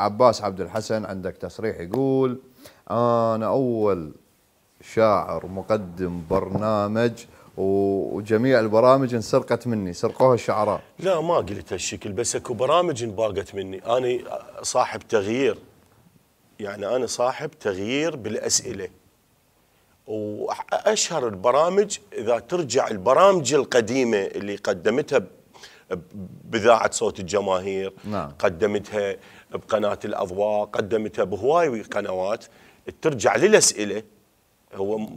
عباس عبد الحسن عندك تصريح يقول انا اول شاعر مقدم برنامج وجميع البرامج انسرقت مني سرقوها الشعراء لا ما قلت هالشكل بس اكو برامج انباقت مني انا صاحب تغيير يعني انا صاحب تغيير بالاسئله واشهر البرامج اذا ترجع البرامج القديمه اللي قدمتها بذاعه صوت الجماهير نعم. قدمتها بقناه الاضواء قدمتها بهواي قنوات ترجع للاسئله هو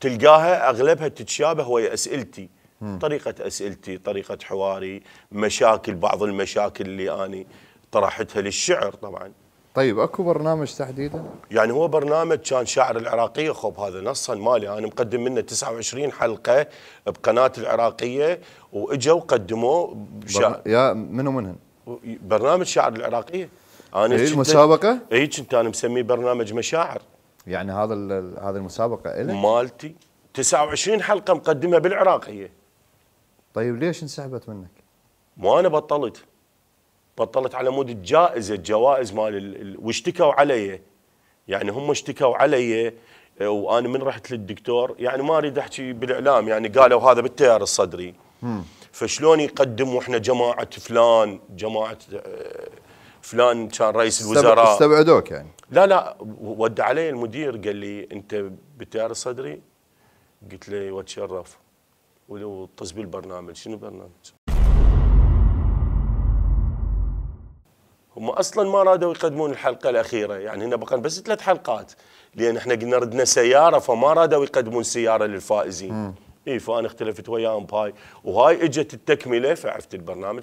تلقاها اغلبها تتشابه ويا اسئلتي مم. طريقه اسئلتي طريقه حواري مشاكل بعض المشاكل اللي اني طرحتها للشعر طبعا طيب اكو برنامج تحديدا؟ يعني هو برنامج كان شاعر العراقيه خوب هذا نصا مالي انا مقدم منه 29 حلقه بقناه العراقيه واجوا قدموه بشا... بر... يا منو منهم؟ برنامج شاعر العراقيه انا هي إيه، المسابقه؟ اي كنت انا مسميه برنامج مشاعر يعني هذا هذه المسابقه إلك؟ مالتي 29 حلقه مقدمه بالعراقيه طيب ليش انسحبت منك؟ مو انا بطلت بطلت على مود الجائزه الجوائز مال ال... واشتكوا علي يعني هم اشتكوا علي آه، وانا من رحت للدكتور يعني ما اريد احكي بالاعلام يعني قالوا هذا بالتيار الصدري فشلون يقدم واحنا جماعه فلان جماعه آه، فلان كان رئيس الوزراء استبعدوك يعني لا لا ود علي المدير قال لي انت بالتيار الصدري قلت له واتشرف وتصبي البرنامج شنو برنامج هم اصلا ما رادوا يقدمون الحلقه الاخيره يعني هنا بقى بس ثلاث حلقات لان احنا قلنا ردنا سياره فما رادوا يقدمون سياره للفائزين اي فانا اختلفت وياهم بهاي وهاي اجت التكمله فعرفت البرنامج